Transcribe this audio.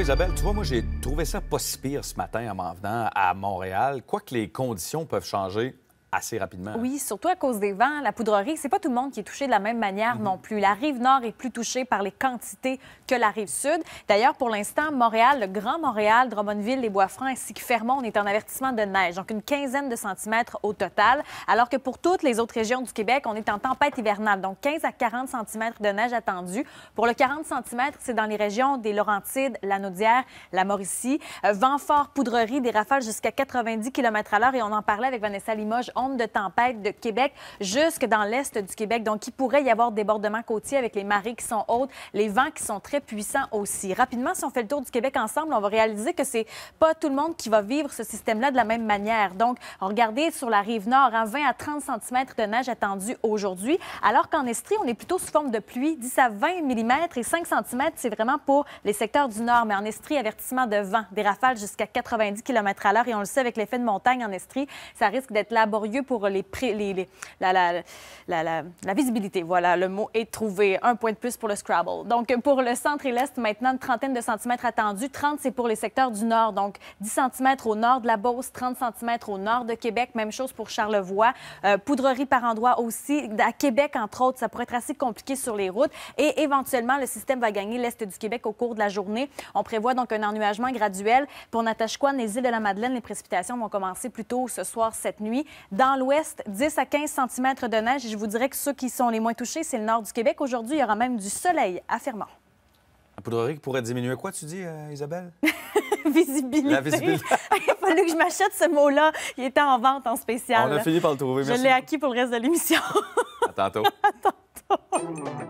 Isabelle, tu vois, moi, j'ai trouvé ça pas si pire ce matin en m'en venant à Montréal. Quoique les conditions peuvent changer assez rapidement. Oui, surtout à cause des vents, la poudrerie, c'est pas tout le monde qui est touché de la même manière mhm. non plus. La rive nord est plus touchée par les quantités que la rive sud. D'ailleurs, pour l'instant, Montréal, le Grand Montréal, Drummondville, les Bois-Francs ainsi que Fermont, on est en avertissement de neige, donc une quinzaine de centimètres au total, alors que pour toutes les autres régions du Québec, on est en tempête hivernale, donc 15 à 40 centimètres de neige attendue. Pour le 40 cm, c'est dans les régions des Laurentides, la Naudière, la Mauricie. Euh, vent fort, poudrerie, des rafales jusqu'à 90 km à l'heure et on en parlait avec Vanessa Limoges onde de tempête de Québec jusque dans l'est du Québec. Donc, il pourrait y avoir débordement côtiers avec les marées qui sont hautes, les vents qui sont très puissants aussi. Rapidement, si on fait le tour du Québec ensemble, on va réaliser que c'est pas tout le monde qui va vivre ce système-là de la même manière. Donc, regardez sur la rive nord, 20 hein, à 30 cm de neige attendue aujourd'hui, alors qu'en Estrie, on est plutôt sous forme de pluie, 10 à 20 mm et 5 cm, c'est vraiment pour les secteurs du nord. Mais en Estrie, avertissement de vent, des rafales jusqu'à 90 km à l'heure. Et on le sait, avec l'effet de montagne en Estrie, ça risque d'être laborieux lieu pour les, La, la, visibilité. Voilà, le mot est trouvé. Un point de plus pour le Scrabble. Donc, pour le centre et l'est, maintenant, une trentaine de centimètres attendus. 30, c'est pour les secteurs du nord. Donc, 10 centimètres au nord de la Beauce, 30 centimètres au nord de Québec. Même chose pour Charlevoix. Euh, poudrerie par endroit aussi. À Québec, entre autres, ça pourrait être assez compliqué sur les routes. Et éventuellement, le système va gagner l'est du Québec au cours de la journée. On prévoit donc un ennuagement graduel. Pour Natashquan, les îles de la Madeleine, les précipitations vont commencer plus tôt ce soir, cette nuit. Dans l'ouest, 10 à 15 cm de neige. Et je vous dirais que ceux qui sont les moins touchés, c'est le nord du Québec. Aujourd'hui, il y aura même du soleil affirmant. La poudrerie pourrait diminuer quoi, tu dis, euh, Isabelle? visibilité. visibilité. il a fallu que je m'achète ce mot-là. Il était en vente en spécial. On a fini par le trouver, Je l'ai acquis pour le reste de l'émission. à tantôt. à tantôt.